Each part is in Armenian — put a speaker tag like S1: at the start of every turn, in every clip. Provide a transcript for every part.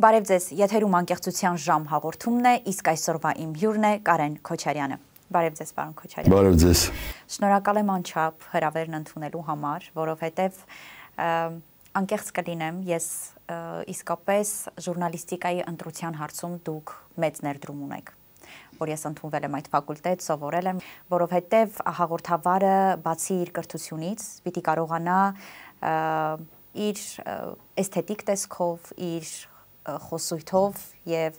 S1: Բարև ձեզ, եթերում անկեղծության ժամ հաղորդումն է, իսկ այսօրվա իմ հյուրն է Կարեն Քոչարյանը։ Բարև ձեզ, պարոն Քոչարյան։ Բարև ձեզ։ Շնորհակալ եմ անչափ հրավերն ընդունելու համար, որովհետև անկեղծ կլինեմ, ես իսկապես ժուրնալիստիկայի ընտրության հարցում դուք մեծ ներդրում ունեք որ ես ընդունվել եմ այդ ֆակուլտետ, սովորել եմ, որովհետև հաղորդավարը բացի իր կրթությունից պիտի կարողանա իր էսթետիկ տեսքով, իր խոսույթով եւ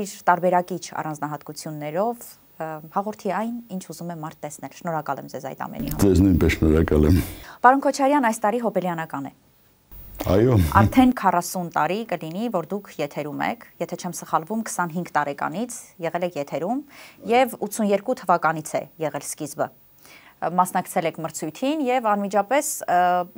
S1: իր տարբերակիչ առանձնահատկություններով հաղորդի այն, ինչ ուզում է մարդ տեսնել։ Շնորհակալ եմ ձեզ այդ ամենի համար։ Ձեզ
S2: նույնպես շնորհակալ եմ։
S1: Պարոն Քոչարյան, այս տարի հոբելյանական է։
S2: Այո։ Արդեն
S1: 40 տարի կլինի, որ դուք եթերում եք, եթե չեմ սխալվում, 25 տարեկանից եղել եք եթերում եւ 82 թվականից է եղել սկիզբը մասնակցել եք մրցույթին եւ անմիջապես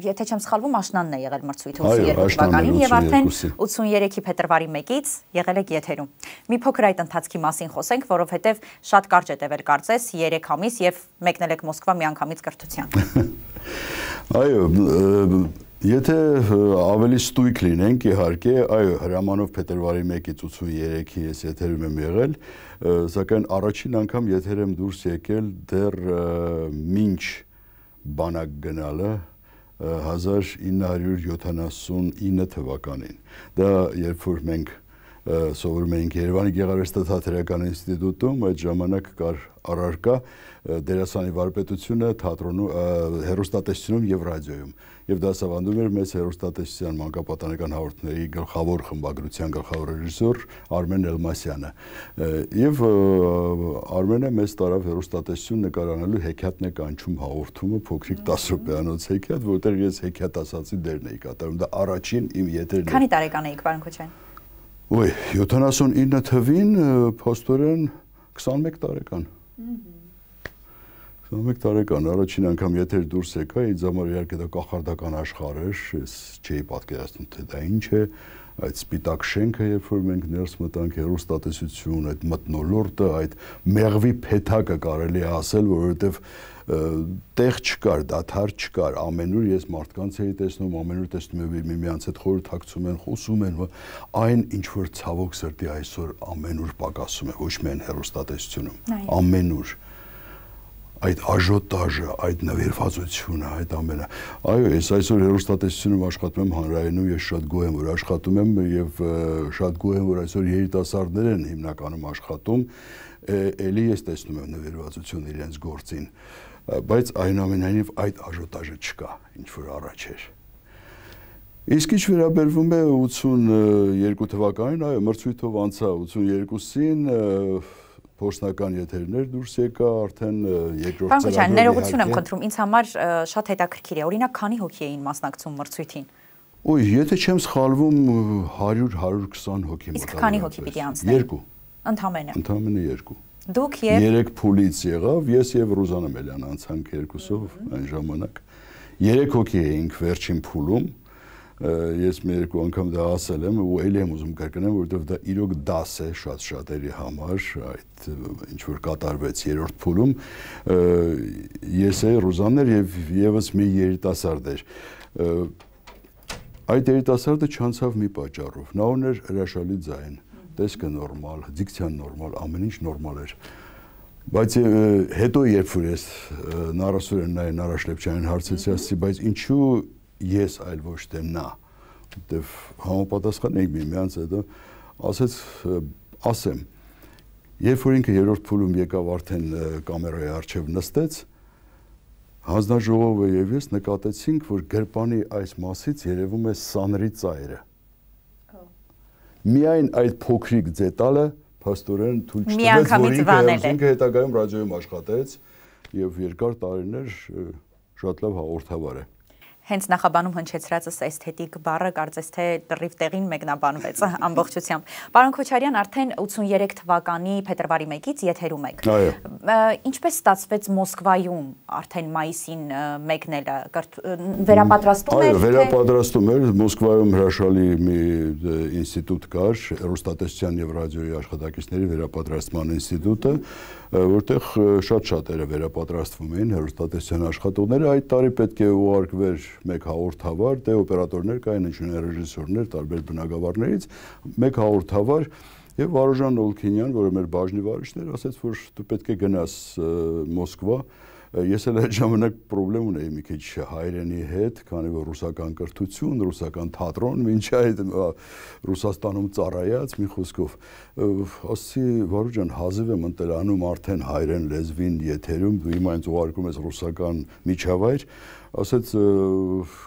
S1: եթե չեմ սխալվում աշնանն է եղել մրցույթը 82 թվականին եւ արդեն 83-ի փետրվարի 1-ից եղել եք եթերում։ Մի փոքր այդ ընթացքի մասին խոսենք, որովհետեւ շատ կարճ է տևել կարծես 3 ամիս եւ մեկնել եք Մոսկվա միանգամից կրթության։
S2: Այո, Եթե ավելի ստույգ լինենք, իհարկե, այո, հրամանով փետրվարի 1-ից 83-ի ես եթերում եմ եղել, սակայն առաջին անգամ եթեր եմ դուրս եկել դեռ մինչ բանակ գնալը 1979 թվականին։ Դա երբ որ մենք սովորում էինք Երևանի Գեղարվեստական ինստիտուտում, այդ ժամանակ կար առարկա դերասանի վարպետությունը թատրոնում, հերոստատեսությունում եւ ռադիոյում եւ դասավանդում էր մեծ հերոստատեսության մանկապատանեկան հաղորդների գլխավոր խմբագրության գլխավոր ռեժիսոր Արմեն Էլմասյանը եւ Արմենը մեզ տարավ հերոստատեսություն նկարանալու հեքիաթն է կանչում հաղորդումը փոքրիկ 10 րոպեանոց հեքիաթ, որտեղ ես հեքիաթ ասացի դերն էի կատարում, դա առաջին իմ եթերն է։
S1: Քանի տարեկան էիք, պարոն Քոչյան։
S2: Ոյ, 79 թվին փոստորեն 21 տարեկան։ Ահա 21 տարեկան առաջին անգամ եթեր դուրս եկա, ինձ համար իհարկե դա կախարդական աշխարհ էր, ես չէի պատկերացնում թե դա ինչ է, այդ սպիտակ շենքը, երբ որ մենք ներս մտանք հերոստատեսություն, այդ մտնոլորտը, այդ մեղվի փեթակը կարելի է ասել, որովհետև տեղ չկար, դաթար չկար, ամենուր ես մարդկանց էի տեսնում, ամենուր տեսնում եմ միմյանց հետ խորհրդակցում են, խոսում են, այն ինչ որ ցավոք սրտի այսօր ամենուր պակասում է, ոչ միայն հերոստատեսությունում, ամենուր այդ աժոտաժը, այդ նվերվածությունը, այդ ամենը։ Այո, ես այսօր հերոստատեսությունում աշխատում եմ հանրայինում, ես շատ գոհ եմ, որ աշխատում եմ եւ շատ գոհ եմ, որ այսօր երիտասարդներ են հիմնականում աշխատում, ելի ես տեսնում եմ նվերվածություն իրենց գործին, բայց այնուամենայնիվ այդ աժոտաժը չկա, ինչ որ առաջ էր։ Իսկ ինչ վերաբերվում է 82 թվականին, այո, մրցույթով անցա 82-ին փոշնական եթերներ դուրս եկա արդեն երկրորդ ծրագրով։ Պարոն ներողություն եմ խնդրում,
S1: ինձ համար շատ հետաքրքիր է։ Օրինակ, քանի հոգի էին մասնակցում մրցույթին։
S2: Ոյ, եթե չեմ սխալվում 100-120 հոգի մոտավորապես։ Իսկ քանի հոգի պիտի անցնեն։ Երկու։ Ընդամենը։ Ընդամենը երկու։ Դուք եւ 3 փուլից եղավ, ես եւ Ռուզան Ամելյան անցանք երկուսով այն ժամանակ։ 3 հոգի էինք վերջին փուլում ես մի երկու անգամ դա ասել եմ ու ելի եմ ուզում կրկնեմ, որովհետև դա իրոք դաս է շատ շատերի համար այդ ինչ որ կատարվեց երրորդ փուլում ես էի ռուզաններ եւ եւս մի երիտասարդ էր այդ երիտասարդը չանցավ մի պատճառով նա ուներ հրաշալի ձայն տեսքը նորմալ դիկցիան նորմալ ամեն ինչ նորմալ էր Բայց հետո երբ որ ես Նարասուրյանն այն Նարաշլեփչյանին հարցեցի, ասացի, բայց ինչու ես, այլ ոչ թե նա, որտեվ համապատասխան էինք միմյանց հետո, ասեց ասեմ, երբ որ ինքը երրորդ փուլում եկավ արդեն կամերայի առջև նստեց, հանձնաժողովը եւ ես նկատեցինք, որ գրպանի այս մասից երևում է սանրի ծայրը։ Միայն այդ փոքրիկ դետալը փաստորեն թույլ չտվեց, որ ինքը ինքը հետագայում ռադիոյում աշխատեց եւ երկար տարիներ շատ լավ հաղորդավար է։ Ա,
S1: հենց նախաբանում հնչեցրածս էսթետիկ բառը կարծես թե դրիվ տեղին մեկնաբանվեց ամբողջությամբ։ Պարոն Քոչարյան, արդեն 83 թվականի փետրվարի 1-ից եթերում եք։ Այո։ Ինչպես ստացվեց Մոսկվայում արդեն մայիսին մեկնելը վերապատրաստում էր։ Այո, վերապատրաստում
S2: էր Մոսկվայում հրաշալի մի ինստիտուտ կար, հեռուստատեսության եւ ռադիոյի աշխատակիցների վերապատրաստման ինստիտուտը, որտեղ շատ շատերը վերապատրաստվում էին հեռուստատեսության աշխատողները այդ տարի պետք է ուղարկվեր մեկ հաղորդավար, դե օպերատորներ կային, ինչուն ռեժիսորներ տարբեր բնակավարներից, մեկ հաղորդավար Եվ Վարոժան Օլքինյան, որը մեր բաժնի վարիչն էր, ասաց, որ դու պետք է գնաս Մոսկվա, ես էլ այդ ժամանակ խնդրեմ ունեի մի քիչ հայրենի հետ, քանի որ ռուսական կրթություն, ռուսական թատրոն, ոչ այդ Ռուսաստանում ծառայած մի խոսքով։ Ասի Վարուջան, հազիվ եմ ընտելանում արդեն հայրեն լեզվին եթերում, դու իմ այնց ուղարկում ես ռուսական միջավայր, ասեց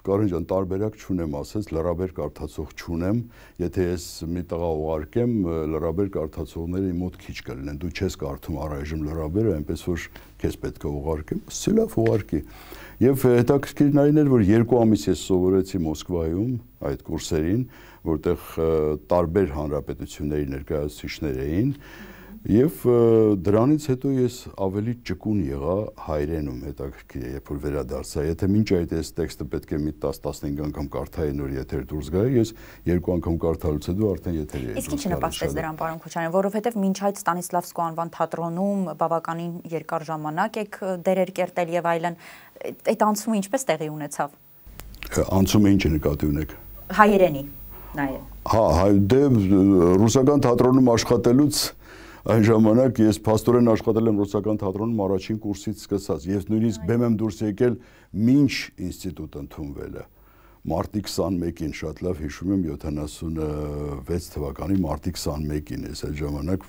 S2: Կարեն ջան, տարբերակ չունեմ, ասեց լրաբեր կարդացող չունեմ, եթե ես մի տղա ուղարկեմ, լրաբեր կարդացողները մոտ քիչ կլինեն։ Դու չես կարդում առայժմ լրաբերը, այնպես որ քեզ պետք է ուղարկեմ, սելավ ուղարկի։ Եվ հետաքրքիր նայն էր, որ երկու ամիս ես սովորեցի Մոսկվայում այդ կուրսերին, որտեղ տարբեր հանրապետությունների ներկայացուցիչներ էին։ mm -hmm Եվ դրանից հետո ես ավելի ճկուն եղա հայրենում հետաքրքիր է, երբ որ վերադարձա, եթե մինչ այդ այս տեքստը պետք է մի 10-15 անգամ կարդայի նոր եթեր դուրս գա, ես երկու անգամ կարդալուց հետո արդեն եթեր եի։ Իսկ ինչ նպաստեց դրան,
S1: պարոն Քոչարյան, որովհետև մինչ այդ Ստանիսլավսկու անվան թատրոնում բավականին երկար ժամանակ եք դերեր կերտել եւ այլն, այդ անցումը ինչպես տեղի ունեցավ։
S2: Անցումը ինչ նկատի ունեք։
S1: Հայերենի նաև։
S2: Հա, հայ դե ռուսական թատրոնում աշխատելուց այն ժամանակ ես փաստորեն աշխատել եմ ռուսական թատրոնում առաջին կուրսից սկսած եւ նույնիսկ բեմ եմ դուրս եկել մինչ ինստիտուտ ընդունվելը մարտի 21-ին շատ լավ հիշում եմ 76 թվականի մարտի 21-ին ես այդ ժամանակ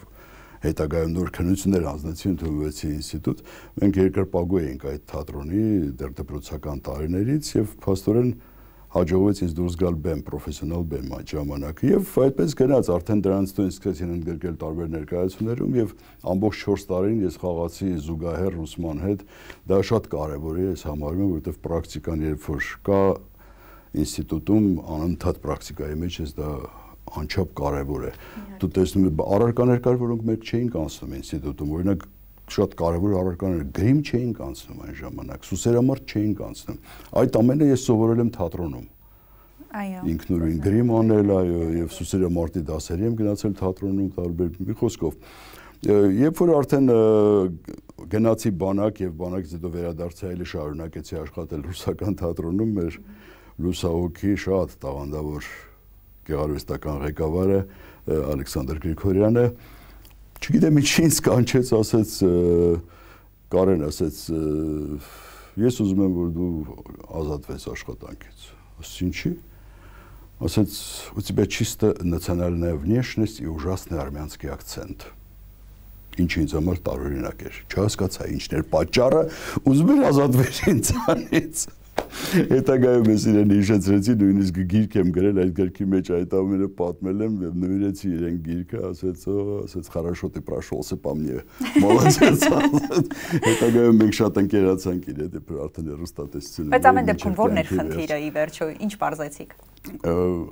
S2: հետագայում նոր քննություններ անցնեցի ընդունվեցի ինստիտուտ մենք երկրպագու էինք այդ թատրոնի դեռ դպրոցական տարիներից եւ փաստորեն դր հաջողվեց ինձ դուրս գալ բեմ, պրոֆեսիոնալ բեմ այդ ժամանակ։ Եվ այդպես գնաց, արդեն դրանից հետո սկսեցին ընդգրկել տարբեր ներկայացումներում եւ ամբողջ 4 տարին ես խաղացի զուգահեռ ուսման հետ։ Դա շատ կարեւոր է, ես համարում եմ, որովհետեւ պրակտիկան երբ որ կա ինստիտուտում անընդհատ պրակտիկայի մեջ ես դա անչափ կարևոր է։ Դու տեսնում ես առարկաներ կար, որոնք մենք չէինք անցնում ինստիտուտում, օրինակ շատ կարևոր առարկաներ գրիմ չէինք անցնում այն ժամանակ, սուսերամարտ չէինք անցնում։ Այդ ամենը ես սովորել եմ թատրոնում։ Այո։ Ինքնուրույն գրիմ անել, այո, եւ սուսերամարտի դասերի եմ գնացել թատրոնում տարբեր մի խոսքով։ Երբ որ արդեն գնացի բանակ եւ բանակ զետո վերադարձա այլի շարունակեցի աշխատել ռուսական թատրոնում, մեր լուսահոգի շատ տաղանդավոր գեղարվեստական ղեկավարը Ալեքսանդր Գրիգորյանը չգիտեմ ինչին սկանչեց, ասեց Կարեն, ասեց ես ուզում եմ որ դու ազատվես աշխատանքից։ Ասեց ինչի՞։ Ասեց у тебя чисто национальная внешность и ужасный армянский акцент ինչի ինձ համար տարօրինակ էր։ Չհասկացա ինչն էր պատճառը, ուզում էր ազատվել ինձանից հետագայում ես իրեն հիշեցրեցի, նույնիսկ գիրք եմ գրել, այդ գրքի մեջ այդ ամենը պատմել եմ, նույնեցի իրեն գիրքը, ասեց, ասեց «Խարաշոտ է պրաշոլսը պամնե»։ Մոլодец։ Հետագայում մենք շատ ընկերացանք իր հետ, արդեն հեռուստատեսությունն։ Բայց ամեն դեպքում ո՞րն էր խնդիրը
S1: ի վերջո, ինչ բարձեցիք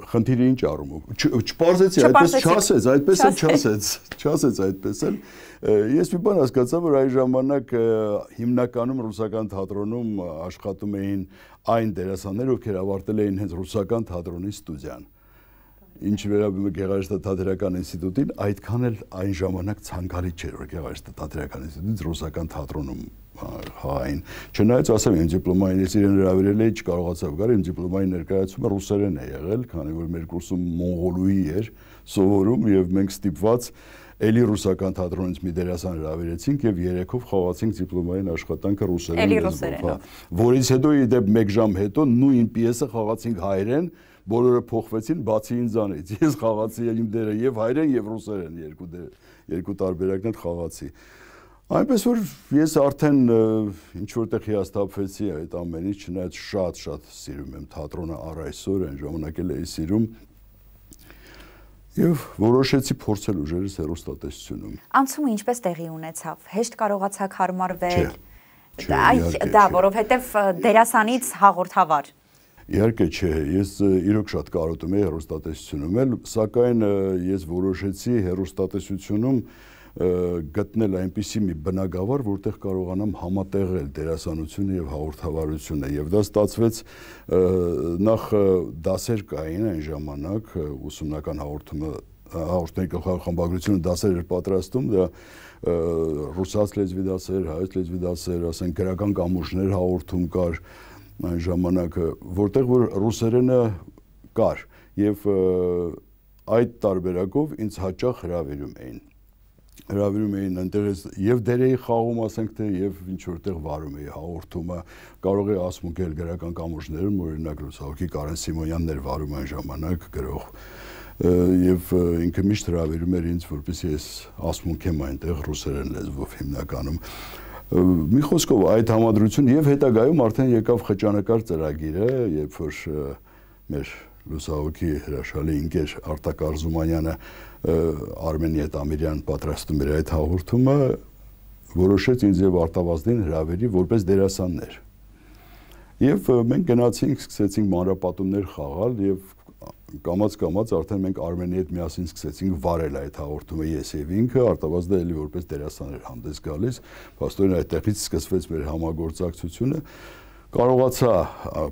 S2: խնդիրը ինչ առումով չպարզեցի այդպես չասեց այդպես էլ չասեց չասեց այդպես էլ ես մի բան հասկացա որ այն ժամանակ հիմնականում ռուսական թատրոնում աշխատում էին այն դերասաններ, ովքեր ավարտել էին հենց ռուսական թատրոնի ստուդիան։ Ինչ վերաբերում է Գեղարեստա թատերական ինստիտուտին, այդքան էլ այն ժամանակ ցանկալի չէր, որ Գեղարեստա թատերական ինստիտուտից ռուսական թատրոնում հային։ Չնայած ասեմ, իմ դիպլոմայինից իրեն հրավիրել էի, չկարողացավ գալ, իմ դիպլոմայի ներկայացումը ռուսերեն է եղել, քանի որ մեր կուրսում մոնղոլուի էր սովորում եւ մենք ստիպված Էլի ռուսական թատրոնից մի դերասան հրավիրեցինք եւ երեքով խաղացինք դիպլոմային աշխատանքը ռուսերեն։ Էլի ռուսերեն։ հա։ հա։ Որից հետո իդեպ 1 ժամ հետո նույն պիեսը խաղացինք հայերեն, բոլորը փոխվեցին բացի ինձանից։ Ես խաղացի իմ դերը եւ հայերեն եւ ռուսերեն երկու դեր երկու տարբերակներ խաղացի։ Այնպես որ ես արդեն ինչ որտեղ հիաստափվեցի այդ ամենից, չնայած շատ-շատ սիրում եմ թատրոնը առ այսօր, այն ժամանակ էլ էի սիրում, Եվ որոշեցի փորձել ուժերս հերոստատեսությունում։
S1: Անցումը ինչպես տեղի ունեցավ։ Հեշտ կարողացաք հարմարվել։
S2: Այդ դա,
S1: որովհետև դերասանից հաղորդավար։
S2: Իհարկե չէ, ես իրոք շատ կարոտում եի հերոստատեսությունում, էլ սակայն ես որոշեցի հերոստատեսությունում գտնել այնպիսի մի բնագավառ, որտեղ կարողանամ համատեղել դերասանությունը եւ հաղորդավարությունը եւ դա ստացվեց նախ դասեր կային այն ժամանակ ուսումնական հաղորդումը հաղորդների գլխախմբագրությունը դասեր էր պատրաստում, դա ռուսաց լեզվի դասեր, հայոց լեզվի դասեր, ասենք գրական կամուրջներ հաղորդում կար այն ժամանակը, որտեղ որ ռուսերենը կար եւ այդ տարբերակով ինձ հաճախ հրավիրում էին հրավիրում էին այնտեղ եւ դեր էի խաղում, ասենք թե եւ ինչ որտեղ վարում էի հաղորդումը, կարող է ասում գել գրական կամուրջներում օրինակ Լուսավորի Կարեն Սիմոնյանն էր վարում այն ժամանակ գրող եւ ինքը միշտ հրավիրում էր ինձ որպեսզի ես ասմունք եմ այնտեղ ռուսերեն լեզվով հիմնականում մի խոսքով այդ համադրություն եւ հետագայում արդեն եկավ խճանկար ծրագիրը երբ որ մեր լուսավորի հրաշալի ընկեր Արտակ Արզումանյանը Արմենի հետ Ամիրյան պատրաստում էր այդ հաղորդումը, որոշեց ինձ եւ Արտավազդին հրավերի որպես դերասաններ։ Եվ մենք գնացինք, սկսեցինք մանրապատումներ խաղալ եւ կամած-կամած արդեն մենք Արմենի հետ միասին սկսեցինք վարել այդ հաղորդումը ես եւ ինքը Արտավազդը էլի որպես դերասան էր հանդես գալիս, աստորեն այդտեղից սկսվեց մեր համագործակցությունը կարողացա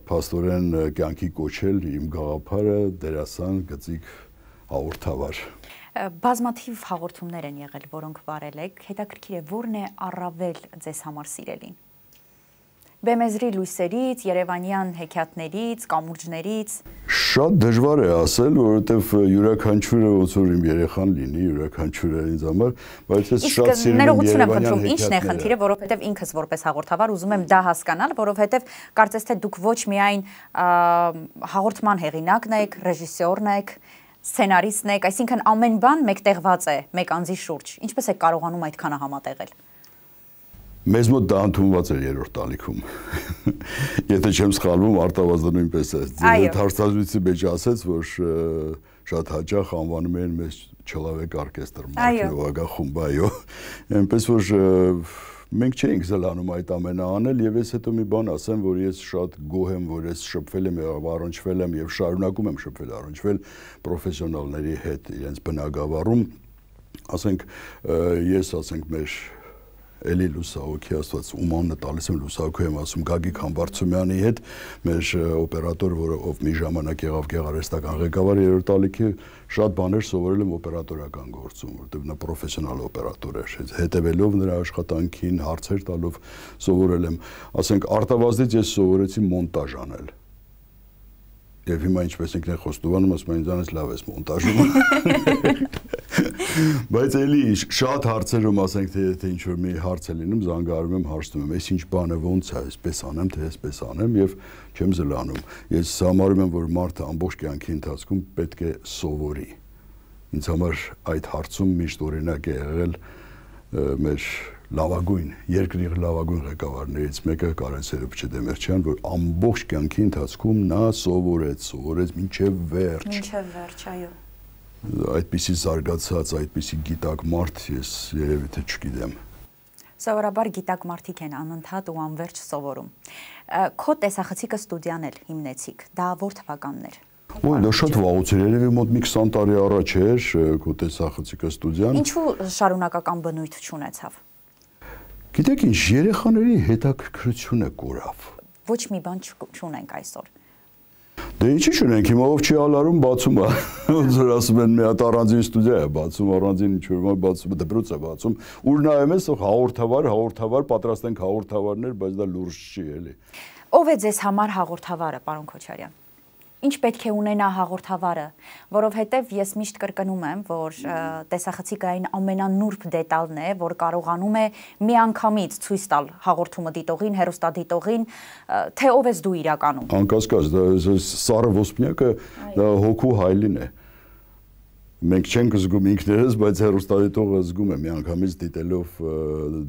S2: փաստորեն կյանքի կոչել իմ գաղափարը դերասան գծիկ հաղորդավար
S1: բազմաթիվ հաղորդումներ են եղել, որոնք վարել եք, հետաքրքիր է, որն է առավել ձեզ համար սիրելին։ Բեմեզրի լույսերից, Երևանյան հեքիաթներից, կամուրջներից։
S2: Շատ դժվար է ասել, որովհետև յուրաքանչյուրը ոնց որ իմ երեխան լինի, յուրաքանչյուրը ինձ համար, բայց ես շատ սիրում եմ ներողություն եմ խնդրում, ի՞նչն է խնդիրը,
S1: որովհետև ինքս որպես հաղորդավար ուզում եմ դա հասկանալ, որովհետև կարծես թե դուք ոչ միայն հաղորդման հեղինակն եք, ռեժիսորն եք, սցենարիստն եք, այսինքն ամեն բան մեկտեղված է մեկ անձի շուրջ։ Ինչպես եք կարողանում այդքանը համատեղել։
S2: Մեզ մոտ դա ընդունված էր երրորդ տանիքում։ Եթե չեմ սխալվում, արտավազը նույնպես է։ Ձեր հարցազրույցի մեջ ասաց, որ շատ հաճախ անվանում են մեզ Չլավեկ օրկեստրը, մարտիովագա խումբ, այո։ Այնպես որ մենք չէինք զլանում այդ ամենը անել եւ ես հետո մի բան ասեմ, որ ես շատ գոհ եմ, որ ես շփվել եմ եւ առնչվել եմ եւ շարունակում եմ շփվել առնչվել պրոֆեսիոնալների հետ իրենց բնակավարում ասենք ես ասենք մեր էլի լուսահոգի աստված ումանն է տալիս եմ լուսահոգու եմ ասում Գագիկ Համբարձումյանի հետ մեր օպերատոր, որը ով մի ժամանակ եղավ գեղարեստական ղեկավար երրորդ ալիքի շատ բաներ սովորել եմ օպերատորական գործում, որտեղ նա պրոֆեսիոնալ օպերատոր էր, հետևելով նրա աշխատանքին, հարցեր տալով սովորել եմ, ասենք արտավազդից ես սովորեցի մոնտաժ անել Եվ հիմա ինչպես ինքն է խոստովանում, ասում է ինձանից լավ ես մոնտաժում։ Բայց էլի շատ հարցերում ասենք թե եթե ինչ որ մի հարց է լինում, զանգարում եմ, հարցնում եմ, այս ինչ բան է, ո՞նց է, այսպես անեմ, թե այսպես անեմ եւ չեմ զլանում։ Ես համարում եմ, որ մարդը ամբողջ կյանքի ընթացքում պետք է սովորի։ Ինձ համար այդ հարցում միշտ օրինակ է եղել մեր լավագույն երկրի լավագույն ղեկավարներից մեկը Կարեն Սերոպչեդեմերչյան, որ ամբողջ կյանքի ընթացքում նա սովորեց, սովորեց ոչ միայն վերջ։
S1: Ոչ միայն վերջ, այո
S2: այդպիսի զարգացած, այդպիսի գիտակ մարդ ես երևի թե չգիտեմ
S1: սովորաբար գիտակ մարդիկ են անընդհատ ու անverջ սովորում։ Քո տեսախցիկը ստուդիան էլ հիմնեցիք։ Դա ո՞ր թվականն էր։
S2: Ոյ, դա շատ վաղուց էր, երևի մոտ մի 20 տարի առաջ էր քո տեսախցիկը ստուդիան։
S1: Ինչու շարունակական բնույթ չունեցավ։
S2: Գիտեք ինչ, երեխաների հետաքրքրությունը կորավ։
S1: Ոչ մի բան չունենք այսօր։
S2: Դե ինչի՞ չունենք, հիմա ով չի ալարում, բացում է։ Ոնց որ ասում են, մի հատ առանձին ստուդիա է բացում, առանձին ինչ որ բացում, դպրոց է բացում, ուր նայում ես, հաղորդավար, հաղորդավար, պատրաստ ենք հաղորդավարներ, բայց դա լուրջ չի, էլի։
S1: Ո՞վ է ձեզ համար հաղորդավարը, պարոն Քոչարյան ինչ պետք է ունենա հաղորդավարը, որովհետև ես միշտ կրկնում եմ, որ տեսախցիկային ամենանուրբ դետալն է, որ կարողանում է միանգամից ցույց տալ հաղորդումը դիտողին, հերոստադիտողին, թե ով ես դու իրականում։
S2: Անկասկած, դա սառը ոսպնյակը դա հոգու հայլին է։ Ա, մենք չենք զգում ինքներս, բայց հերոստատիտողը զգում է միանգամից դիտելով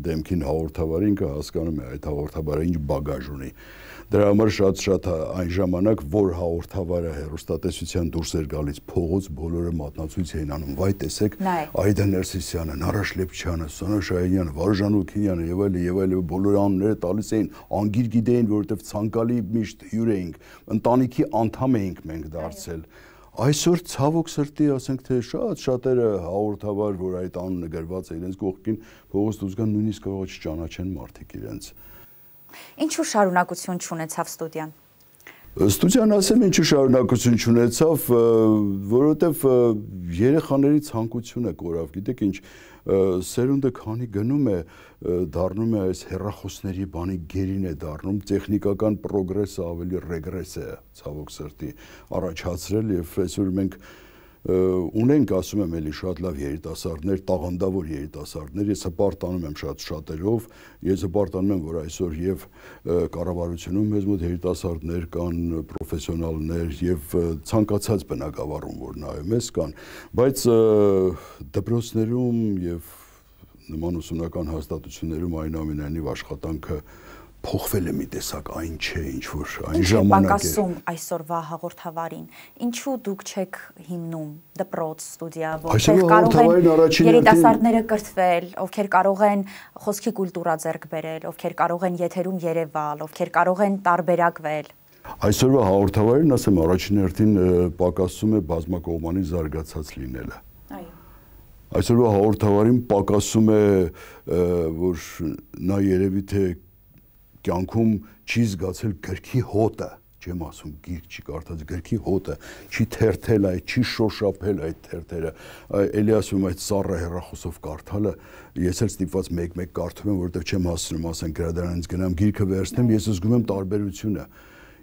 S2: դեմքին հաղորդավարին կհասկանում է այդ հաղորդավարը ինչ բագաժ ունի։ Ա, Դրա համար շատ-շատ հա, այն ժամանակ, որ հաղորդավարը հերոստատեսության դուրս էր գալիս փողոց, բոլորը մատնացույց էին անում։ Վայ տեսեք, Այդա Ներսիսյանը, Նարաշ Լեփչյանը, Սոնա Շահյանյանը, Վարժան Օքինյանը եւ այլ եւ այլ բոլոր անունները տալիս էին, անգիր գիտեին, որովհետեւ ցանկալի միշտ հյուր էինք, ընտանիքի անդամ էինք մենք դարձել։ Այսօր ցավոք սրտի, ասենք թե շատ շատերը հաղորդավար, որ այդ անունը գրված է իրենց կողքին, փողոց դուրս գան, նույնիսկ կարող է չճանաչեն մարդիկ իրենց։ Ա
S1: Ինչու շարունակություն չունեցավ ստուդիան։
S2: Ստուդիան ասեմ ինչու շարունակություն չունեցավ, որովհետև երեխաների ցանկությունը կորավ։ Գիտեք ինչ, սերունդը քանի գնում է, դառնում է այս հերախոսների բանի գերին է դառնում, տեխնիկական պրոգրեսը ավելի ռեգրես է, ցավոք սրտի, առաջացրել եւ այսօր մենք ունենք, ասում եմ, էլի շատ լավ երիտասարդներ, տաղանդավոր երիտասարդներ, ես հպարտանում եմ շատ շատերով, ես հպարտանում եմ, որ այսօր եւ կառավարությունում մեզ մոտ երիտասարդներ կան, պրոֆեսիոնալներ եւ ցանկացած բնակավարում, որ նայում ես, կան, բայց դպրոցներում եւ նման ուսումնական հաստատություններում այնուամենայնիվ աշխատանքը այն փոխվել է մի տեսակ այն չէ ինչ որ այն ժամանակ է։ Ինչ պակասում
S1: այսօրվա հաղորդավարին։ Ինչու դուք չեք հիմնում դպրոց, ստուդիա, որտեղ կարող են երիտասարդները կրթվել, ովքեր կարող են խոսքի կուլտուրա ձեռք բերել, ովքեր կարող են եթերում երևալ, ովքեր կարող են տարբերակվել։
S2: Այսօրվա հաղորդավարին ասեմ առաջին հերթին պակասում է բազմակողմանի զարգացած լինելը։ Այսօրվա հաղորդավարին պակասում է որ նա երևի թե կյանքում չի զգացել գրքի հոտը, չեմ ասում գիրք չի կարդաց, գրքի հոտը, չի թերթել այդ, չի շոշափել այդ թերթերը։ Էլի ասում այդ սառը հերախոսով կարդալը, ես էլ ստիպված մեկ-մեկ կարդում եմ, որովհետև չեմ հասնում, ասեն գրադարանից գնամ, գիրքը վերցնեմ, ես զգում եմ տարբերությունը։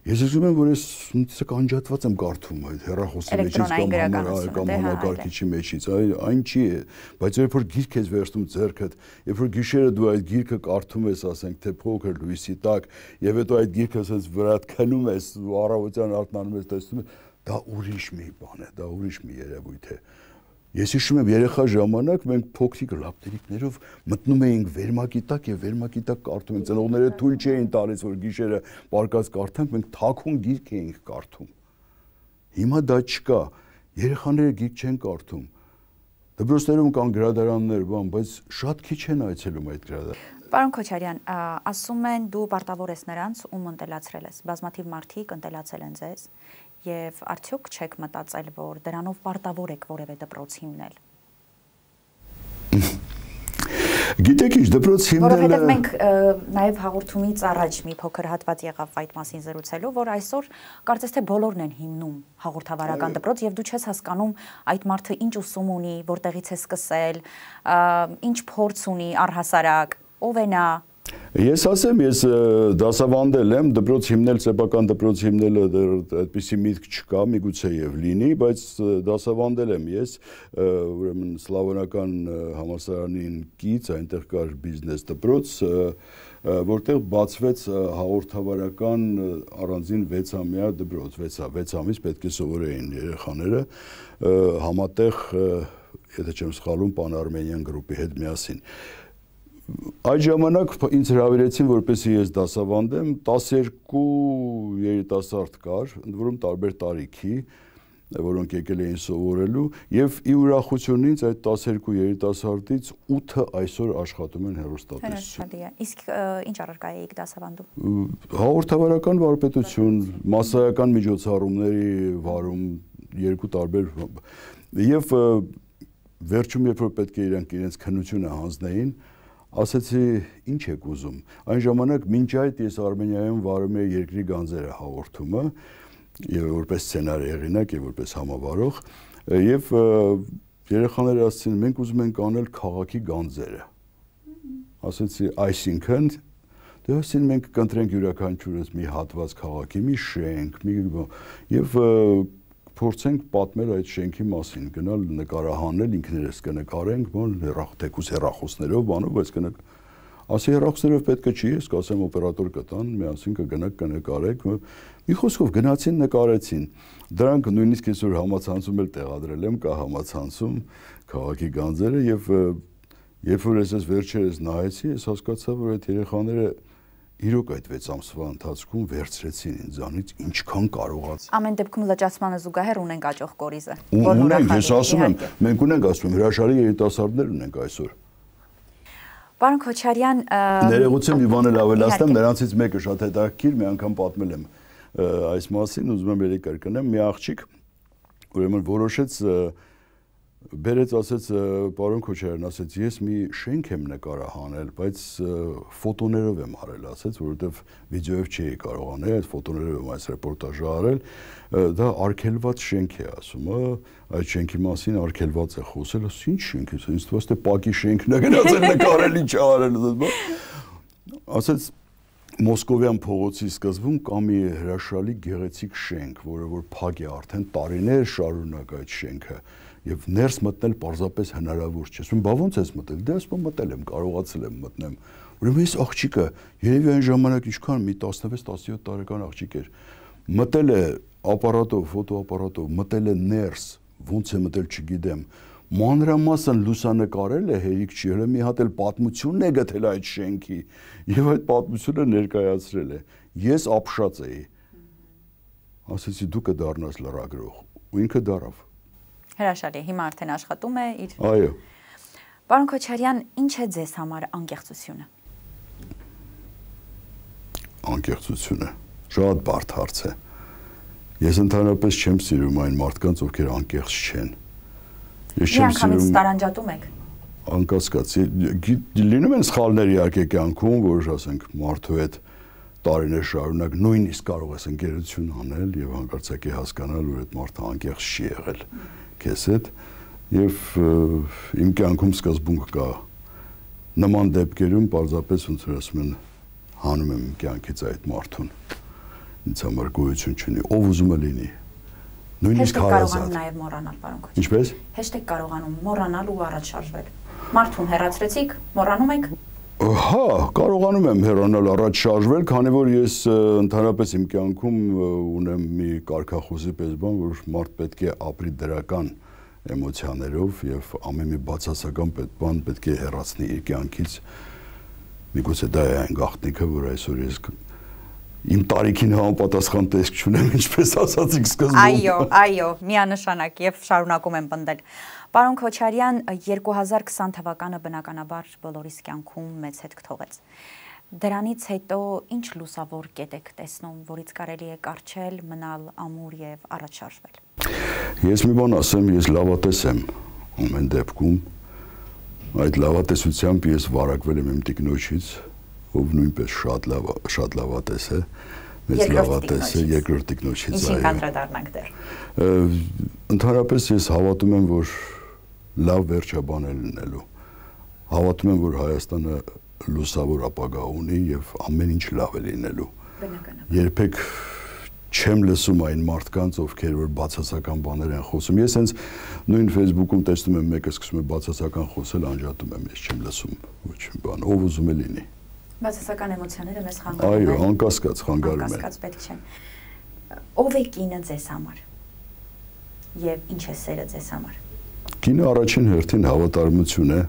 S2: Ես ասում եմ, որ ես ինձ կանջատված եմ կարդում այդ հերախոսի մեջից կամ կամ դե, համակարգիչի դե։ մեջից, այլ այն չի է, բայց երբ որ գիրք ես վերցնում ձեռքդ, երբ որ գիշերը դու այդ գիրքը կարդում ես, ասենք, թե փոքր լույսի տակ, եւ հետո այդ գիրքը ասես վրատ քնում ես, առավոտյան արթնանում ես, տեսնում ես, դա ուրիշ մի բան է, դա ուրիշ մի երևույթ է։ Ա Ես հիշում եմ երեխա ժամանակ մենք փոքրիկ լապտերիկներով մտնում էինք վերմակի տակ եւ վերմակի տակ կարդում են ծնողները թույլ չէին տալիս որ գիշերը պարկած կարդանք մենք թաքուն գիրք էինք կարդում հիմա դա չկա երեխաները գիրք չեն կարդում դպրոցներում կան գրադարաններ բան բայց շատ քիչ են այցելում այդ գրադարան
S1: Պարոն Քոչարյան, ասում են դու պարտավոր ես նրանց, ում ընտելացրել ես։ Բազմաթիվ մարդիկ ընտելացել են ձեզ, եւ արդյոք չեք մտածել, որ դրանով պարտավոր եք որևէ դպրոց հիմնել։
S2: Գիտեք ինչ դպրոց հիմնելը Որովհետև մենք
S1: նաև հաղորդումից առաջ մի փոքր հատված եղավ այդ մասին զրուցելու, որ այսօր կարծես թե բոլորն են հիմնում հաղորդավարական դպրոց եւ դու չես հասկանում այդ մարդը ինչ ուսում ունի, որտեղից է սկսել, ինչ փորձ ունի առհասարակ ով է նա։
S2: Ես ասեմ, ես դասավանդել եմ, դպրոց հիմնել, սեփական դպրոց հիմնելը դեռ այդպիսի միտք չկա, միգուցե եւ լինի, բայց դասավանդել եմ ես, ուրեմն սլավոնական համալսարանին կից, այնտեղ կար բիզնես դպրոց, որտեղ բացվեց հաղորդավարական առանձին 6-ամյա դպրոց, 6 ամիս պետք է սովորեին երեխաները համատեղ, եթե չեմ սխալվում, Պան Արմենիան գրուպի հետ միասին։ Ա, Այդ ժամանակ ինձ հրավիրեցին, որպեսզի ես դասավանդեմ, 12 երիտասարդ կար, ընդ որում տարբեր տարիքի, որոնք եկել էին սովորելու, եւ ի ուրախությունից այդ 12 երիտասարդից 8-ը այսօր աշխատում են հերոստատեսություն։
S1: Իսկ ինչ առարկա էիք դասավանդում։
S2: Հաղորդավարական վարպետություն, massայական միջոցառումների վարում, երկու տարբեր եւ վերջում երբ որ պետք է իրանք իրենց քննությունը հանձնեին, ասացի ինչ եք ուզում այն ժամանակ մինչ այդ ես արմենիայում վարում էի երկրի գանձերը հաղորդումը եւ որպես սցենարի հեղինակ եւ որպես համավարող եւ երեխաները ասացին մենք ուզում ենք անել քաղաքի գանձերը ասացի այսինքն դե ասին մենք կընտրենք յուրաքանչյուրս մի հատված քաղաքի մի շենք մի եւ և փորձենք պատմել այդ շենքի մասին, գնալ նկարահանել ինքներս կնկարենք, ման հերախ թեկուս հերախոսներով, բանով, բայց կնակ ասի հերախոսներով պետք է չի, ես կասեմ օպերատոր կտան, միասին կգնանք կնկարեք։ Մի խոսքով գնացին նկարեցին։ Դրանք նույնիսկ այսօր համացանցում էլ տեղադրել եմ, կա համացանցում քաղաքի գանձերը եւ երբ որ ես ես վերջերս նայեցի, ես հասկացա, որ այդ երեխաները Իրոք այդ 6 ամսվա ընթացքում վերցրեցին ինձանից ինչքան կարողաց։
S1: Ամեն դեպքում լճացմանը զուգահեռ ունենք աճող կորիզը, որ ուրախ ես ասում եմ,
S2: մենք ունենք ասում հրաշալի երիտասարդներ ունենք այսօր։
S1: Պարոն Քոչարյան, ներողություն
S2: Իվանը լավելացնեմ, նրանցից մեկը շատ հետաքրքիր, մի անգամ պատմել եմ այս մասին, ուզում եմ ելեք կրկնեմ, մի աղջիկ ուրեմն որոշեց Բերեց ասեց պարոն Քոչարյան, ասեց ես մի շենք եմ նկարահանել, բայց ֆոտոներով եմ արել, ասեց, որովհետև վիդեոյով չէի կարող անել, այդ ֆոտոներով եմ այս ռեպորտաժը արել։ Դա արկելված շենք է, ասում է, այդ շենքի մասին արկելված է խոսել, ասես ինչ շենք է, ինձ թվաց թե պակի շենքն է գնաց են նկարել, ինչ արել, ասես։ Ասեց Մոսկովյան փողոցի սկզբում կա մի հրաշալի գեղեցիկ շենք, որը որ փակ է արդեն տարիներ շարունակ այդ շենքը։ որ եւ ներս մտնել պարզապես հնարավոր չէ։ Ասում բա ո՞նց ես մտել։ Դե ասում մտել եմ, կարողացել եմ մտնեմ։ Ուրեմն այս աղջիկը երևի այն ժամանակ ինչքան մի 16-17 տարեկան աղջիկ էր։ Մտել է ապարատով, ֆոտոապարատով, մտել է ներս, ո՞նց է մտել, չգիտեմ։ Մանրամասն լուսանկարել է հերիք չի, հենց մի հատ էլ պատմությունն է գտել այդ շենքի եւ այդ պատմությունը ներկայացրել է։ Ես ապշած էի։ Ասեցի դու կդառնաս լրագրող ու ինքը դարավ
S1: Հրաշալի, հիմա արդեն աշխատում է իր։ Այո։ Պարոն Քոչարյան, ինչ է ձեզ համար անկեղծությունը։
S2: Անկեղծությունը շատ բարդ հարց է։ Ես ընդհանրապես չեմ սիրում այն մարդկանց, ովքեր անկեղծ չեն։ Ես չեմ սիրում։ Միանգամից
S1: տարանջատում եք
S2: անկասկած լինում են սխալներ իհարկե կյանքում, որ ասենք մարդու հետ տարիներ շարունակ նույնիսկ կարող ես ընկերություն անել եւ հանկարծակի հասկանալ, որ այդ մարդը անկեղծ չի եղել։ mm -hmm քեզ հետ եւ իմ կյանքում սկզբունք կա նման դեպքերում պարզապես ոնց որ ասում են հանում եմ իմ կյանքից այդ մարդուն ինձ համար գոյություն չունի ով ուզում է լինի նույնիսկ հարազատ
S1: նաև մոռանալ պարոն քոչ ինչպես հեշտ է կարողանում մոռանալ ու առաջ շարժվել մարդուն հեռացրեցիք մոռանում եք
S2: Հա, կարողանում եմ հեռանալ առաջ շարժվել, քանի որ ես ընդհանրապես իմ կյանքում ունեմ մի կարկախոզի պես բան, որ մարդ պետք է ապրի դրական էմոցիաներով եւ ամեն մի բացասական պետք բան պետք է հեռացնի իր կյանքից։ Միգուցե դա է այն գաղտնիքը, որ այսօր ես իմ տարիքին համապատասխան տեսք չունեմ, ինչպես ասացիք սկզբում։ Այո,
S1: այո, միանշանակ եւ շարունակում եմ պնդել։ Պարոն Քոչարյան 2020 թվականը բնականաբար բոլորիս կյանքում մեծ հետք թողեց։ Դրանից հետո ինչ լուսավոր կետ եք տեսնում, որից կարելի է կարչել, մնալ ամուր եւ առաջարժվել։
S2: Ես մի բան ասեմ, ես լավատես եմ ամեն դեպքում։ Այդ լավատեսությամբ ես վարակվել եմ իմ տիկնոջից, ով նույնպես շատ լավ շատ լավատես է, մեծ լավատես է երկրորդ տիկնոջից այո։ Ինչին կանդրադառնանք դեռ։ Ընդհանրապես ես հավատում եմ, որ լավ վերջաբանել լինելու։ Հավատում եմ, որ Հայաստանը լուսավոր ապագա ունի եւ ամեն ինչ լավ է լինելու։ Բնականաբար։ Երբեք չեմ լսում այն մարդկանց, ովքեր որ բացասական բաներ են խոսում։ Ես հենց նույն Facebook-ում տեսնում եմ մեկը սկսում է բացասական խոսել, անջատում եմ, ես չեմ լսում ոչ մի բան, ով ուզում է լինի։
S1: Բացասական էմոցիաները մեզ խանգարում են։ Այո, անկասկած
S2: խանգարում են։ Անկասկած
S1: պետք չեն։ Ո՞վ է կինը ձեզ համար։ Եվ ինչ է սերը ձեզ համար։
S2: Կինը առաջին հերթին հավատարմություն է։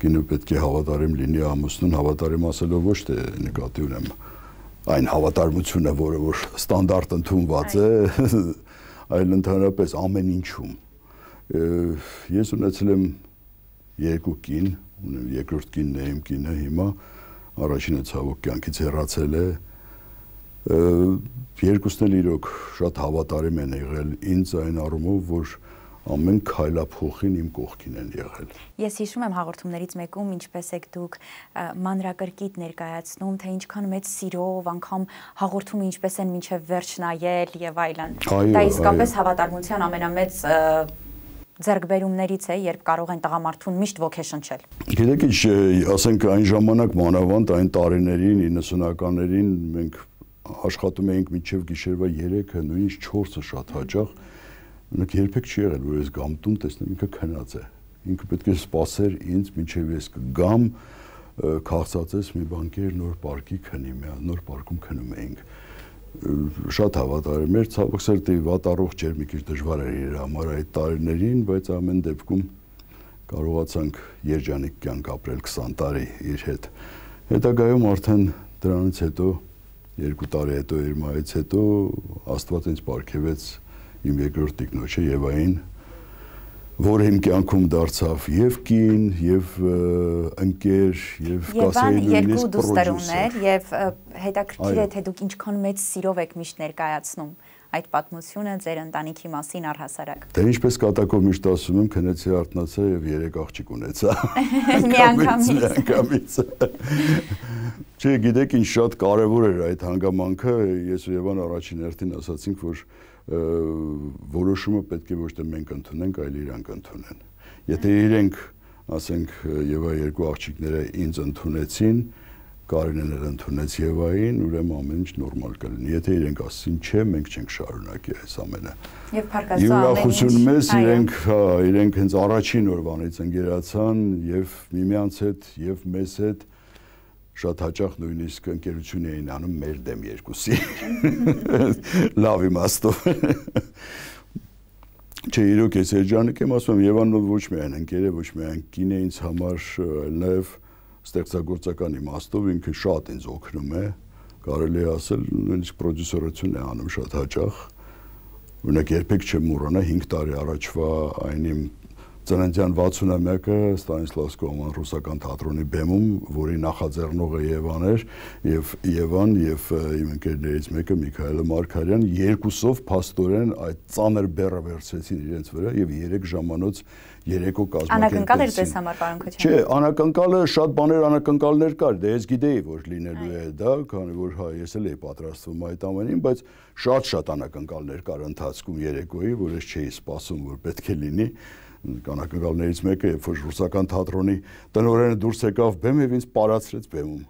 S2: Կինը պետք է հավատարիմ լինի ամուսնուն, հավատարիմ ասելով ոչ թե նկատի ունեմ այն հավատարմությունը, որը որ ստանդարտ ընդունված է, այլ ընդհանրապես ամեն ինչում։ Ես ունեցել եմ երկու կին, ունեմ երկրորդ կինն է իմ կինը հիմա, առաջինը ցավոք կյանքից հեռացել է երկուսն էլ իրոք շատ հավատարիմ են եղել ինձ այն առումով որ ամեն քայլափոխին իմ կողքին են եղել։
S1: Ես հիշում եմ հաղորդումներից մեկում ինչպես եք դուք մանրակրկիտ ներկայացնում, թե ինչքան մեծ սիրով, անգամ հաղորդումը ինչպես են ոչ վերջ նայել եւ այլն։ Դա իսկապես հավատարմության ամենամեծ ձերբերումներից է, երբ կարող են տղամարդուն միշտ ոգեշնչել։
S2: Գիտեք ինչ, ասենք այն ժամանակ մանավանդ այն տարիներին 90-ականներին մենք աշխատում էինք մինչև գիշերվա 3-ը, նույնիսկ 4-ը շատ հաճախ։ Մենք երբեք չի եղել, որ ես գամտում տեսնեմ ինքը քնած է։ Ինքը պետք է սпасեր ինձ մինչև ես կգամ, քաղցածես մի բանկեր նոր պարկի քնի, նոր պարկում քնում էինք։ Ա, շատ հավատարիմ էր, ցավոք սրտի վատառող չէր, մի քիչ դժվար էր իր համար այդ տարիներին, բայց ամեն դեպքում կարողացանք երջանիկ կյանք ապրել 20 տարի իր հետ։ Հետագայում արդեն դրանից հետո երկու տարի հետո Երմայից հետո Աստված ինձ ապարգևեց իմ երկրորդ տիկնոջը Եվային որ իմ կյանքում դարձավ եւ կին, եւ ընկեր, եւ կասեի նույնիսկ պրոդյուսեր։
S1: Եվ հետաքրքիր է թե դուք ինչքան մեծ սիրով եք միշտ ներկայացնում այդ պատմությունը ձեր ընտանիքի մասին առհասարակ։
S2: Դե ինչպես կատակով միշտ ասում եմ, քնեցի արտնացա եւ 3 աղջիկ ունեցա։ Միանգամից։ Միանգամից։ Չէ, գիտեք, ինչ շատ կարեւոր էր այդ հանգամանքը, ես ու Եվան առաջին հերթին ասացինք, որ որոշումը պետք է ոչ թե մենք ընդունենք, այլ իրանք ընդունեն։ Եթե իրենք, ասենք, Եվա երկու աղջիկները ինձ ընդունեցին, Կարինեն էլ ընդունեց Եվային, ուրեմն ամեն ինչ նորմալ կլինի։ Եթե իրենք ասին, չէ, մենք չենք շարունակի այս ամենը։
S1: Եվ փարկացա ամեն ինչ։ Ուրախություն մեզ իրենք,
S2: հա, իրենք հենց առաջին օրվանից ընկերացան եւ միմյանց հետ եւ մեզ հետ, և շատ հաճախ նույնիսկ ընկերություն էին անում մեր դեմ երկուսի։ Լավ իմաստով։ Չէ, իրոք էս երջանիկ եմ ասում, Եվանն ոչ միայն ընկեր է, ոչ միայն կին է ինձ համար, այլ նաև ստեղծագործական իմաստով ինքը շատ ինձ օգնում է, կարելի է ասել, նույնիսկ պրոդյուսերություն է անում շատ հաճախ։ Օրինակ երբեք չեմ մոռանա 5 տարի առաջվա այն իմ ծննդյան 60-ամյակը Ստանիսլավ Սկոման ռուսական թատրոնի բեմում, որի նախաձեռնողը Եվան էր, եւ Եվան եւ իմ ընկերներից մեկը Միքայել Մարկարյան երկուսով փաստորեն այդ ծանր բեռը վերցրեցին իրենց վրա եւ 3 ժամանոց երեկո կազմակերպեցին։ Անակնկալ էր ձեզ
S1: համար, պարոն Քոչյան։ Չէ,
S2: անակնկալը շատ բաներ անակնկալներ կար, դե ես գիտեի, որ լինելու է դա, քանի որ հա ես էլ էի պատրաստվում այդ ամենին, բայց շատ-շատ անակնկալներ կար ընթացքում երեկոյի, որ ես չէի սպասում, որ պետք է լինի։ Ա կանակնկալներից մեկը, երբ որ ռուսական թատրոնի տնօրենը դուրս եկավ բեմ եւ ինձ պարացրեց բեմում։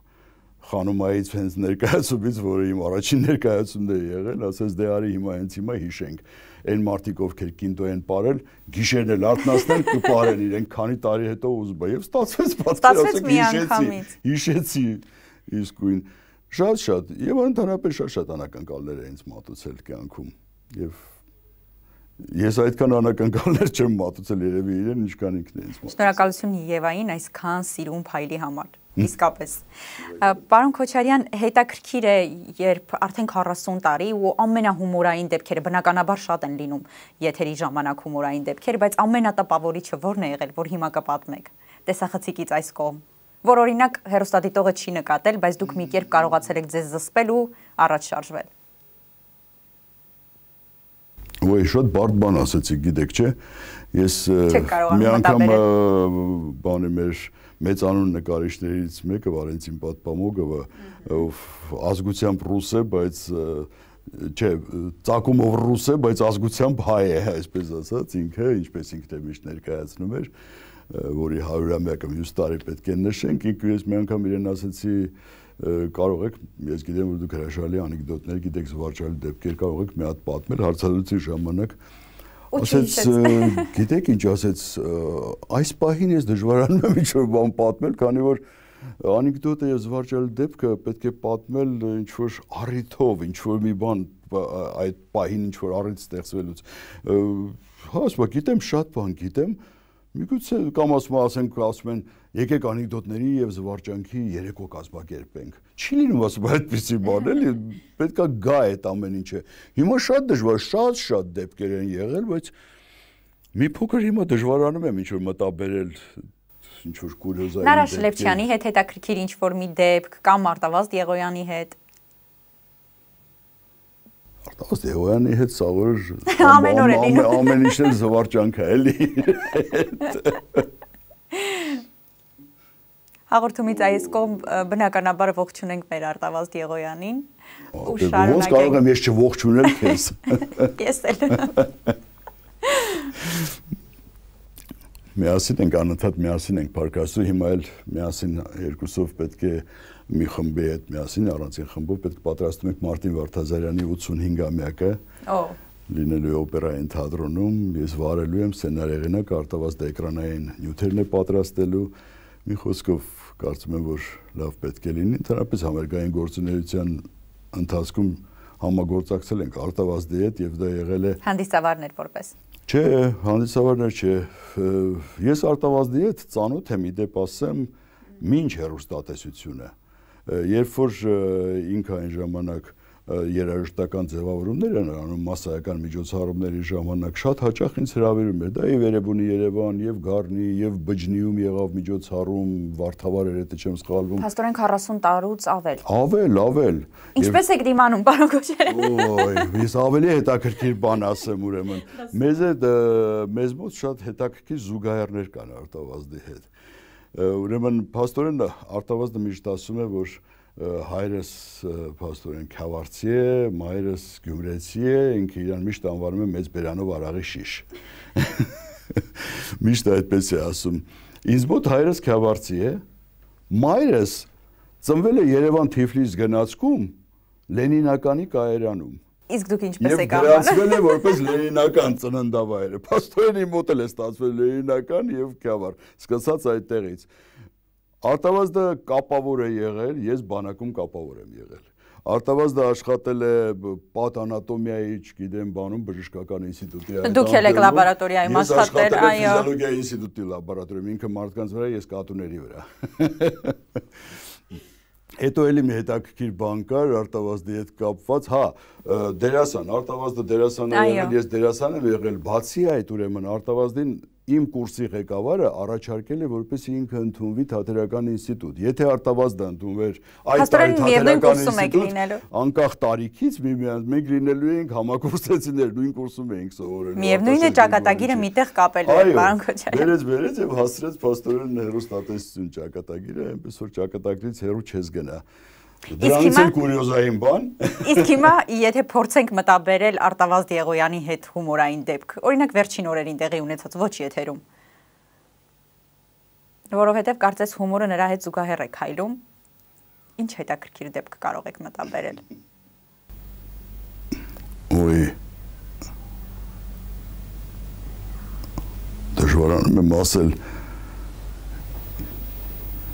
S2: Խանումայից հենց ներկայացումից, որը իմ առաջին ներկայացումն է եղել, ասես դե արի հիմա հենց հիմա հիշենք։ Այն մարդիկ, ովքեր կինտո են ապարել, գիշերն էլ արտնասնեն կպարեն իրեն քանի տարի հետո ուզում է եւ ստացվեց պատկերացեք հիշեցի։ Հիշեցի իսկույն շատ-շատ եւ ընդհանրապես շատ-շատ անակնկալներ է ինձ մատուցել կյանքում եւ Ես այդքան անակնկալներ չեմ մատուցել երևի իրեն, ինչքան ինքն է ինձ մատուցել։
S1: Շնորհակալություն Եվային այսքան սիրուն փայլի համար։ Իսկապես։ Պարոն Քոչարյան, հետաքրքիր է, երբ արդեն 40 տարի ու ամենահումորային դեպքերը բնականաբար շատ են լինում, եթերի ժամանակ հումորային դեպքեր, բայց ամենատպավորիչը որն է եղել, որ հիմա կպատմեք։ Տեսախցիկից այս կողմ որ օրինակ հերոստատիտողը չի նկատել, բայց դուք մի կերպ կարողացել եք ձեզ զսպել ու առաջ շարժվել։
S2: Ոայ շատ բարդ բան ասացի, գիտեք, չէ։ Ես մի անգամ բանը մեր մեծ անուն նկարիչներից մեկը Վարենտին Պատպամոգովը, ով ազգությամբ ռուս է, բայց չէ, ցակումով ռուս է, բայց ազգությամբ հայ է, այսպես ասած, ինքը ինչպես ինքն էլ միշտ ներկայացնում էր, որի 100-ամյակը մյուս տարի պետք է նշենք, ինքը ես մի անգամ իրեն ասացի կարող եք, ես գիտեմ, որ դուք հրաշալի անեկդոտներ գիտեք, զվարճալի դեպքեր կարող եք մի հատ պատմել հարցազրույցի ժամանակ ասեց գիտեք ինչ ասեց այս պահին ես դժվարանում եմ ինչ որ բան պատմել քանի որ անեկդոտը եւ զվարճալի դեպքը պետք է պատմել ինչ որ առիթով ինչ որ մի բան այդ պահին ինչ որ առիթ ստեղծվելուց հա ասում գիտեմ շատ բան գիտեմ միգուցե կամ ասում ասենք ասում են, ասում են եկեք անեկդոտների եւ զվարճանքի երեկո կազմակերպենք։ Չի լինում ասում այդպիսի բան էլի, պետքա գա այդ ամեն ինչը։ Հիմա շատ դժվար, շատ-շատ դեպքեր են եղել, բայց մի փոքր հիմա դժվարանում եմ ինչ որ մտաբերել ինչ որ կուրիոզային։ Նարաշ Լևչյանի
S1: հետ հետաքրքիր ինչ որ մի դեպք կամ Արտավազդ Եղոյանի հետ։
S2: Արտավազդ Եղոյանի հետ սա որ ամեն օր է լինում։ Ամեն ինչն զվարճանք է, էլի։
S1: Հաղորդումից այս կողմ բնականաբար ողջ ունենք մեր Արտավազ Դիեգոյանին։ Ու դե շարունակենք։ Ոնց կարող եմ
S2: ես չողջ ունեմ քեզ։ Ես էլ։ Միասին ենք անընդհատ միասին ենք բարգասու, հիմա էլ միասին երկուսով պետք է մի խմբի հետ միասին առանցին խմբով պետք պատրաստում ենք Մարտին Վարդազարյանի 85-ամյակը։ Օ լինելու է օպերային թատրոնում, ես վարելու եմ սցենարի հեղինակ, արտավազդ էկրանային նյութերն է պատրաստելու։ Մի խոսքով կարծում եմ, որ լավ պետք է լինի։ Ընդհանրապես համերգային գործունեության ընթացքում համագործակցել ենք արտավազդի հետ եւ դա եղել է
S1: հանդիսավարներ որպես։
S2: Չէ, հանդիսավարներ չէ։ Ես արտավազդի հետ ծանոթ եմ, իդեպ ասեմ, ինչ հերոստատեսությունը։ Երբ որ ինքը այն ժամանակ երաժշտական ձևավորումներ են անում massայական միջոցառումների ժամանակ շատ հաճախ ինձ հրավիրում էր դա եւ Երևանի Երևան եւ Գառնի եւ Բջնիում եղավ միջոցառում Վարդավար էր եթե չեմ սխալվում
S1: Հաստորեն 40 տարուց ավել
S2: Ավել ավել Ինչպես
S1: եք դիմանում պարոն Գոչարյան
S2: Ոյ ես ավելի հետաքրքիր բան ասեմ ուրեմն մեզ է մեզ մոտ շատ հետաքրքիր զուգահեռներ կան արտավազդի հետ Ուրեմն, պաստորեն արտավազդը միշտ ասում է, որ հայրս աստորեն քավարցի է, մայրս գյումրեցի է, ինքը իրան միշտ անվանում է մեծ բերանով արաղի շիշ։ Միշտ այդպես է ասում։ Ինձ մոտ հայրս քավարցի է, մայրս ծնվել է Երևան Թիֆլիս գնացքում Լենինականի կայարանում։
S1: Իսկ դուք ինչպես եք անվանում։ Եվ գրացվել է
S2: որպես Լենինական ծննդավայրը։ Պաստորեն իմ մոտ էլ է ստացվել Լենինական եւ Քավար։ Սկսած այդտեղից։ այդ Արտավազդը կապավոր է եղել, ես բանակում կապավոր եմ եղել։ Արտավազդը աշխատել է պատ անատոմիայի, չգիտեմ, բանում բժշկական ինստիտուտի այդ։ Դուք ելեք լաբորատորիայում աշխատել, այո։ Ֆիզիոլոգիայի ինստիտուտի լաբորատորիայում, ինքը մարդկանց վրա, ես կատուների վրա։ Հետո էլի մի հետաքրքիր բան կար արտավազդի հետ կապված, հա, դերասան, արտավազդը դերասան է եղել, ես դերասան եմ եղել, բացի այդ ուրեմն արտավազդին իմ կուրսի ղեկավարը առաջարկել է որպեսի ինքը ընդունվի թատերական ինստիտուտ։ Եթե արտավազդը ընդունվեր այդ թատերական ինստիտուտ, անկախ տարիքից միմյանց մենք լինելու էինք համակուրսեցիներ, նույն կուրսում էինք սովորելու։ Միևնույն է ճակատագիրը միտեղ կապել էր պարոն Քոչարյան։ Այո, վերեց վերեց եւ հասցրեց փաստորեն հերոստատեսություն ճակատագիրը, այնպես որ ճակատագրից հեռու չես գնա։ Դրանից էլ կուրիոզային բան։ Իսկ
S1: հիմա եթե փորձենք մտաբերել Արտավազ Դիեգոյանի հետ հումորային դեպք, օրինակ վերջին օրերին տեղի ունեցած ոչ եթերում։ Որովհետև կարծես հումորը նրա հետ զուգահեռ է քայլում։ Ինչ հետաքրքիր դեպք կարող եք մտաբերել։
S2: Ոյ։ Դժվարանում եմ ասել,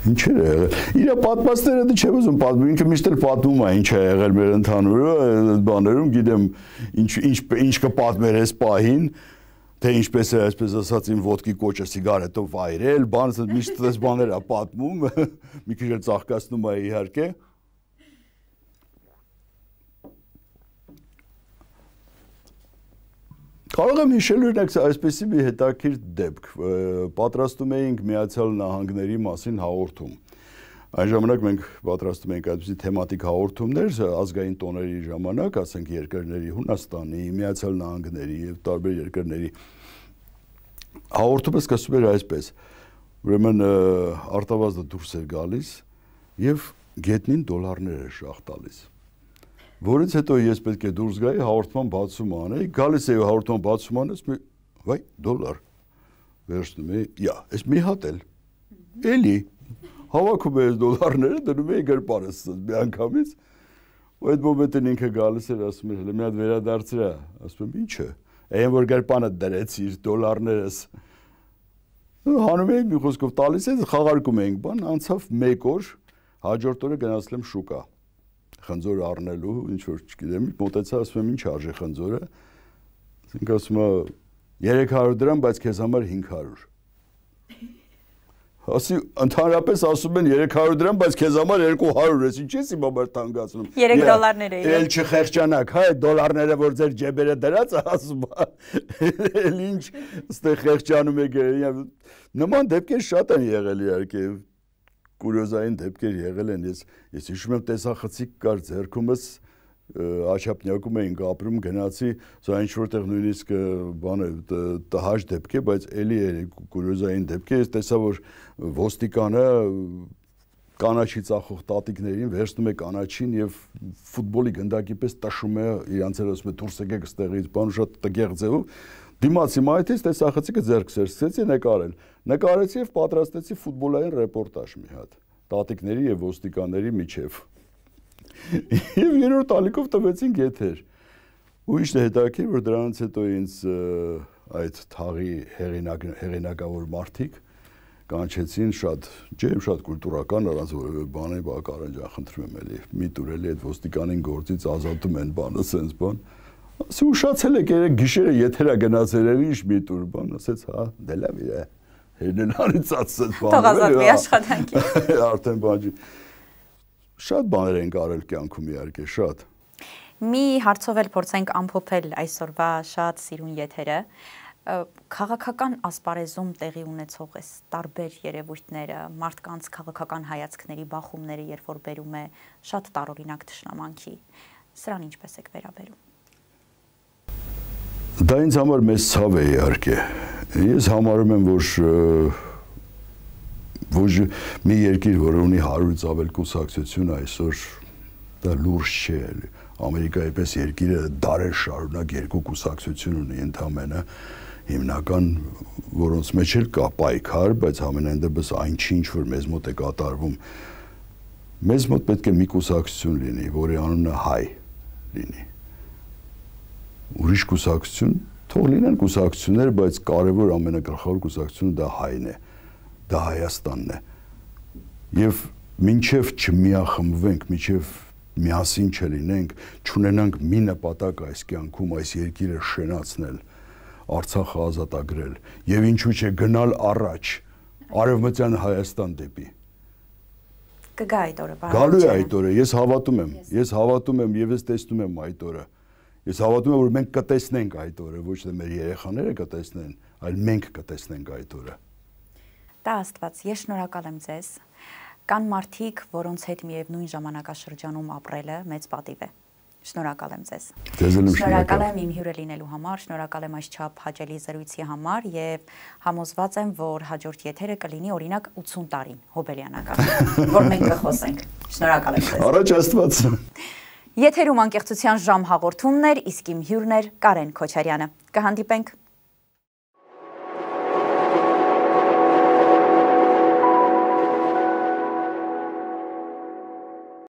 S2: Ինչեր է եղել։ Իրա պատմածները դու դե չեմ ուզում պատմել, ինքը միշտ էլ պատմում է ինչ է եղել մեր ընդհանուրը բաներում, գիտեմ ինչ ինչ ինչ կպատմեր այս պահին, թե ինչպես է այսպես ասած իմ ոդկի կոճը սիգարետով վայրել, բան միշտ այս բաներ է պատմում, մի քիչ էլ ծաղկացնում է իհարկե։ Կարող եմ հիշել օրինակ այսպեսի մի հետաքրքիր դեպք։ Պատրաստում էինք Միացյալ Նահանգների մասին հաղորդում։ Այն ժամանակ մենք պատրաստում էինք այսպիսի թեմատիկ հաղորդումներ ազգային տոների ժամանակ, ասենք երկրների Հունաստանի, Միացյալ Նահանգների եւ տարբեր երկրների հաղորդումը սկսվում էր այսպես։ Ուրեմն արտավազդը դուրս էր գալիս եւ գետնին դոլարներ էր շախ տալիս որից հետո ես պետք է դուրս գայի հաղորդման բացում անեի, գալիս էի հաղորդման բացում անես մի վայ դոլար վերցնում էի, յա, ես մի հատ էլ։ Էլի հավաքում էի դոլարները, դնում էի գրպանս մի անգամից։ Ու այդ մոմենտին ինքը գալիս էր, ասում էր, հենց մի հատ վերադարձրա, ասում եմ, ի՞նչ է։ Այն որ գրպանը դրեցիր դոլարներս։ Հանում էի մի խոսքով տալիս, խաղարկում էինք, բան անցավ 1 օր, հաջորդ օրը գնացել եմ շուկա խնձոր առնելու, ինչ որ չգիտեմ, մտածա ասում եմ ինչ արժե խնձորը։ Ինքը ասում է 300 դրամ, բայց քեզ համար 500։ Ասի ընդհանրապես ասում են 300 դրամ, բայց քեզ համար 200, ես ինչ ես իմ համար տանգացնում։ 3
S1: դոլարներ էի։ Էլ
S2: չխեղճանաք, հա, դոլարները որ ձեր ջեբերը դրած, ասում էլ ինչ ստեղ խեղճանում եք։ Նման դեպքեր շատ են եղել իհարկե կուրիոզային դեպքեր եղել են։ Ես ես հիշում եմ տեսախցիկ կար ձերքումս աչափնյակում էինք ապրում գնացի, սա ինչ որտեղ նույնիսկ բան է տհաճ դեպք է, բայց էլի է կուրիոզային դեպք է։ Ես տեսա որ ոստիկանը կանաչի ծախող տատիկներին վերցնում է կանաչին եւ ֆուտբոլի գնդակի պես տշում է իրանց հերոսը դուրս եկեք ստեղից, բան շատ տգեղ ձևով Դիմացի մայթից տեսախցիկը ձեռքս էր սկսեցի նկարել։ Նկարեցի եւ պատրաստեցի ֆուտբոլային ռեպորտաժ մի հատ տատիկների եւ ոստիկանների միջև։ Եվ երրորդ տալիկով տվեցին գեթեր։ Ու ի՞նչ է հետաքրքիր, որ դրանից հետո ինձ այդ թաղի հերինակ հերինակավոր մարդիկ կանչեցին շատ ջերմ, շատ կուլտուրական, առանց որևէ բանի, բա կարանջան խնդրում եմ էլի։ Մի տուր էլի այդ ոստիկանին գործից ազատում են բանը, սենց բան։ բան Ասի ուշացել եք երեք գիշերը եթերա գնաց երևի ինչ մի տուր բան, ասեց հա, դե լավ է։ Հերնեն արիցած այդ բանը։ Թող ազատվի հա, աշխատանքի։ Արդեն բանջի։ Շատ բաներ են կարել կյանքում իհարկե, շատ։
S1: Մի հարցով էլ փորձենք ամփոփել այսօրվա շատ սիրուն եթերը քաղաքական ասպարեզում տեղի ունեցող էս տարբեր երևույթները, մարդկանց քաղաքական հայացքների բախումները, երբ որ բերում է շատ տարօրինակ ճշնամանքի։ Սրան ինչպես եք վերաբերում։
S2: Դա ինձ համար մեծ ցավ է իհարկե։ Ես համարում եմ, որ ոչ մի երկիր, որ ունի 100-ից ավել կուսակցություն այսօր դա լուրջ չէ էլի։ Ամերիկայի պես երկիրը դարեր շարունակ երկու կուսակցություն ունի ընդամենը հիմնական որոնց մեջ էլ կա պայքար, բայց ամենայն դեպս այն չի ինչ որ մեզ մոտ է կատարվում։ Մեզ մոտ պետք է մի կուսակցություն լինի, որի անունը հայ լինի ուրիշ կուսակցություն, թող լինեն կուսակցություններ, բայց կարևոր ամենակարևոր կուսակցությունը դա հայն է, դա Հայաստանն է։ Եվ մինչև չմիախմբվենք, մինչև միասին չլինենք, չունենանք մի նպատակ այս կյանքում այս երկիրը շենացնել, Արցախը ազատագրել եւ ինչու՞ չէ գնալ առաջ արևմտյան Հայաստան դեպի
S1: կգա այդ օրը բանը։ Գալու է
S2: այդ օրը, ես հավատում եմ։ Ես հավատում եմ եւ ես տեսնում եմ այդ օրը։ Ես հավատում եմ, որ մենք կտեսնենք այդ օրը, ոչ թե մեր երեխաները կտեսնեն, այլ մենք կտեսնենք այդ օրը։
S1: Տա Աստված, ես շնորհակալ եմ ձեզ։ Կան մարդիկ, որոնց հետ միևնույն ժամանակաշրջանում ապրելը մեծ պատիվ է։ Շնորհակալ եմ ձեզ։ Ձեզ էլ շնորհակալ եմ իմ հյուրը լինելու համար, շնորհակալ եմ այս չափ հաճելի զրույցի համար եւ համոզված եմ, որ հաջորդ եթերը կլինի օրինակ 80 տարին հոբելյանական,
S2: որ մենք կխոսենք։ Շնորհակալ եմ ձեզ։ Առաջ Աստված։
S1: Եթերում անկեղծության ժամ հաղորդումներ, իսկ իմ հյուրներ Կարեն Քոչարյանը։ Կհանդիպենք